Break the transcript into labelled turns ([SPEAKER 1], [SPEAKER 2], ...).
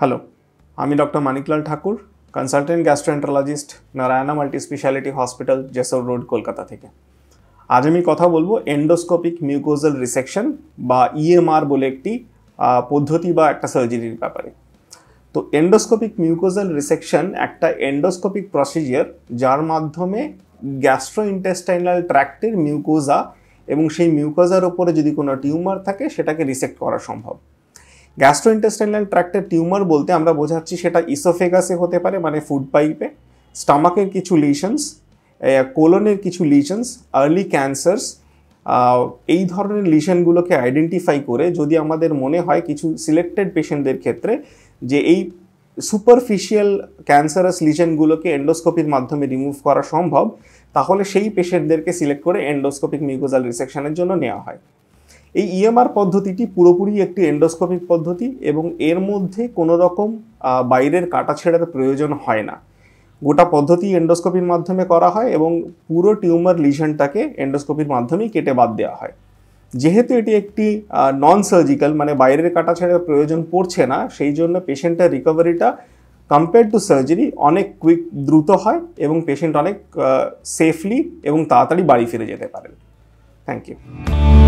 [SPEAKER 1] hello আমি doctor Maniklal Thakur consultant gastroenterologist Narayana multispeciality hospital Jessore Road Kolkata থেকে আজ আমি কথা বলবো এন্ডোস্কোপিক মিউকোজাল রিসেকশন বা ইএমআর e বলে একটি পদ্ধতি বা একটা সার্জারির ব্যাপারে তো এন্ডোস্কোপিক মিউকোজাল রিসেকশন একটা এন্ডোস্কোপিক প্রসিজিয়ার যার মাধ্যমে গ্যাস্ট্রো ইন্টেস্টাইনাল ট্র্যাক্টের মিউকোজা এবং সেই মিউকোজার ওপরে যদি কোনো টিউমার থাকে সেটাকে রিসেক্ট করা সম্ভব গ্যাস্ট্রোইন্টেস্টাইনাল ট্র্যাক্টের টিউমার বলতে আমরা বোঝাচ্ছি সেটা ইসোফেগাসে হতে পারে মানে ফুড পাইপে স্টামাকের কিছু লিশনস কোলনের কিছু লিশনস আর্লি ক্যান্সার্স এই ধরনের লিশনগুলোকে আইডেন্টিফাই করে যদি আমাদের মনে হয় কিছু সিলেক্টেড পেশেন্টদের ক্ষেত্রে যে এই সুপারফিশিয়াল ক্যান্সারাস লিশনগুলোকে এন্ডোস্কোপির মাধ্যমে রিমুভ করা সম্ভব তাহলে সেই পেশেন্টদেরকে সিলেক্ট করে এন্ডোস্কোপিক মিউকোজাল রিসেকশনের জন্য নেওয়া হয় এই ইএমআর e পদ্ধতিটি পুরোপুরি একটি এন্ডোস্কোপিক পদ্ধতি এবং এর মধ্যে কোনো রকম বাইরের ছেঁড়ার প্রয়োজন হয় না গোটা পদ্ধতি এন্ডোস্কোপির মাধ্যমে করা হয় এবং পুরো টিউমার লিশনটাকে এন্ডোস্কোপির মাধ্যমেই কেটে বাদ দেওয়া হয় যেহেতু এটি একটি নন সার্জিক্যাল মানে বাইরের কাটা ছেড়ার প্রয়োজন পড়ছে না সেই জন্য পেশেন্টের রিকভারিটা কম্পেয়ার টু সার্জারি অনেক কুইক দ্রুত হয় এবং পেশেন্ট অনেক সেফলি এবং তাড়াতাড়ি বাড়ি ফিরে যেতে পারেন থ্যাংক ইউ